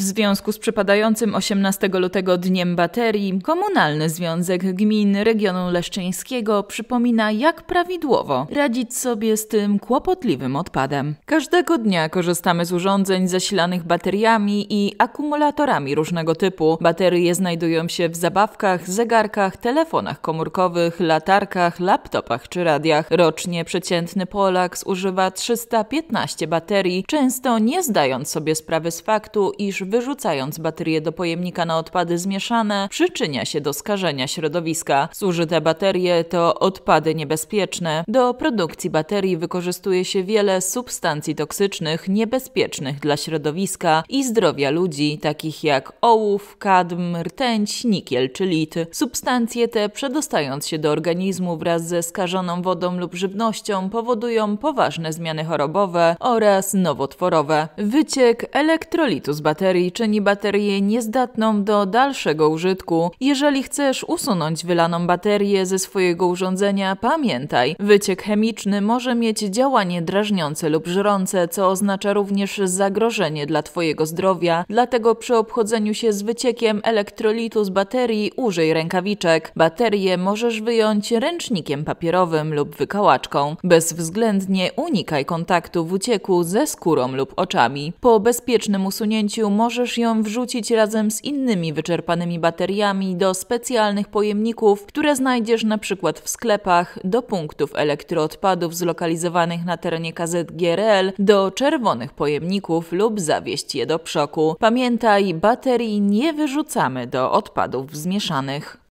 W związku z przypadającym 18 lutego Dniem Baterii, Komunalny Związek Gmin Regionu Leszczyńskiego przypomina, jak prawidłowo radzić sobie z tym kłopotliwym odpadem. Każdego dnia korzystamy z urządzeń zasilanych bateriami i akumulatorami różnego typu. Baterie znajdują się w zabawkach, zegarkach, telefonach komórkowych, latarkach, laptopach czy radiach. Rocznie przeciętny Polak zużywa 315 baterii, często nie zdając sobie sprawy z faktu, iż wyrzucając baterie do pojemnika na odpady zmieszane, przyczynia się do skażenia środowiska. Zużyte baterie to odpady niebezpieczne. Do produkcji baterii wykorzystuje się wiele substancji toksycznych niebezpiecznych dla środowiska i zdrowia ludzi, takich jak ołów, kadm, rtęć, nikiel czy lit. Substancje te przedostając się do organizmu wraz ze skażoną wodą lub żywnością powodują poważne zmiany chorobowe oraz nowotworowe. Wyciek elektrolitu z baterii baterii czyni baterię niezdatną do dalszego użytku. Jeżeli chcesz usunąć wylaną baterię ze swojego urządzenia, pamiętaj, wyciek chemiczny może mieć działanie drażniące lub żrące, co oznacza również zagrożenie dla Twojego zdrowia. Dlatego przy obchodzeniu się z wyciekiem elektrolitu z baterii użyj rękawiczek. Baterię możesz wyjąć ręcznikiem papierowym lub wykałaczką. Bezwzględnie unikaj kontaktu w ucieku ze skórą lub oczami. Po bezpiecznym usunięciu możesz ją wrzucić razem z innymi wyczerpanymi bateriami do specjalnych pojemników, które znajdziesz na przykład w sklepach, do punktów elektroodpadów zlokalizowanych na terenie KZGRL, do czerwonych pojemników lub zawieść je do przoku. Pamiętaj, baterii nie wyrzucamy do odpadów zmieszanych.